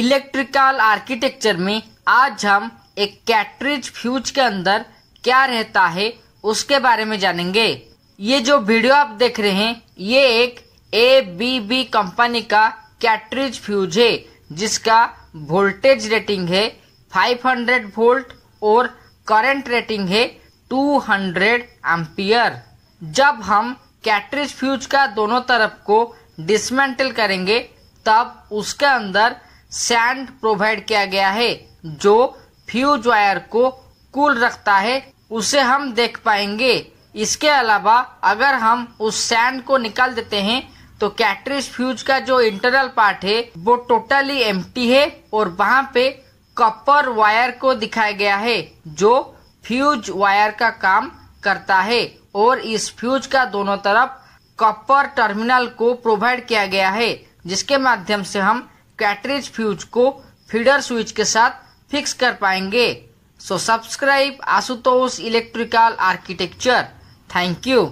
electrical architecture में आज हम एक कैटरिज फ्यूज के अंदर क्या रहता है उसके बारे में जानेंगे ये जो वीडियो आप देख रहे हैं ये एक ए बी बी कंपनी का कैटरिज फ्यूज है जिसका वोल्टेज रेटिंग है 500 वोल्ट और करंट रेटिंग है 200 एम्पियर जब हम कैटरिज फ्यूज का दोनों तरफ को डिसमेंटल करेंगे तब उसके अंदर सैंड प्रोवाइड किया गया है जो फ्यूज वायर को कूल रखता है उसे हम देख पाएंगे इसके अलावा अगर हम उस सैंड को निकाल देते हैं तो कैटरिज फ्यूज का जो इंटरनल पार्ट है वो टोटली एम है और वहाँ पे कॉपर वायर को दिखाया गया है जो फ्यूज वायर का काम करता है और इस फ्यूज का दोनों तरफ कॉपर टर्मिनल को प्रोवाइड किया गया है जिसके माध्यम से हम कैटरेज फ्यूज को फीडर स्विच के साथ फिक्स कर पाएंगे so subscribe Ashutosh electrical architecture thank you